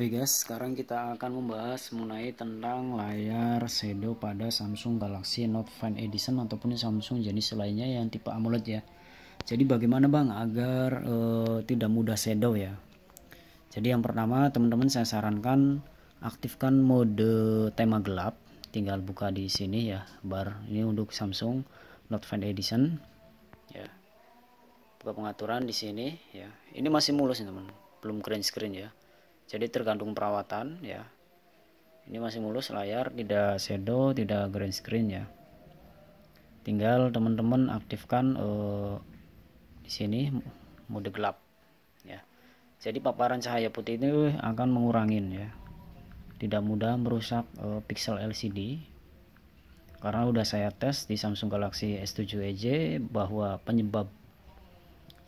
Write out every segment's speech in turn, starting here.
Oke guys, sekarang kita akan membahas mengenai tentang layar shadow pada Samsung Galaxy Note 5 Edition ataupun Samsung jenis lainnya yang tipe AMOLED ya. Jadi bagaimana bang agar e, tidak mudah shadow ya? Jadi yang pertama teman-teman saya sarankan aktifkan mode tema gelap. Tinggal buka di sini ya bar ini untuk Samsung Note 5 Edition ya. Buka pengaturan di sini ya. Ini masih mulus teman, belum green screen ya jadi tergantung perawatan ya ini masih mulus layar tidak shadow tidak green screen ya tinggal teman-teman aktifkan uh, di sini mode gelap ya jadi paparan cahaya putih ini akan mengurangin ya tidak mudah merusak uh, pixel LCD karena udah saya tes di Samsung Galaxy S7 Edge bahwa penyebab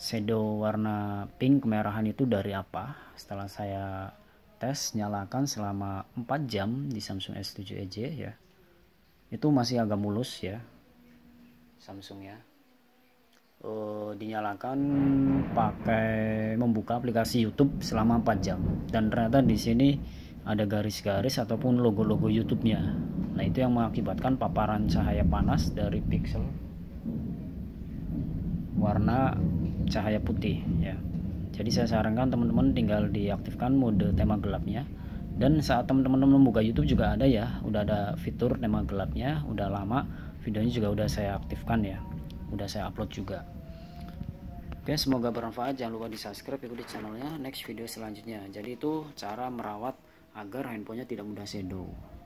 shadow warna pink kemerahan itu dari apa setelah saya tes nyalakan selama 4 jam di Samsung S7 Edge ya itu masih agak mulus ya ya uh, dinyalakan pakai membuka aplikasi YouTube selama 4 jam dan ternyata di sini ada garis-garis ataupun logo-logo YouTube-nya. Nah, itu yang mengakibatkan paparan cahaya panas dari pixel warna cahaya putih ya jadi saya sarankan teman-teman tinggal diaktifkan mode tema gelapnya dan saat teman-teman membuka YouTube juga ada ya udah ada fitur tema gelapnya udah lama videonya juga udah saya aktifkan ya udah saya upload juga Oke semoga bermanfaat jangan lupa ya, di subscribe ikuti channelnya next video selanjutnya jadi itu cara merawat agar handphonenya tidak mudah shadow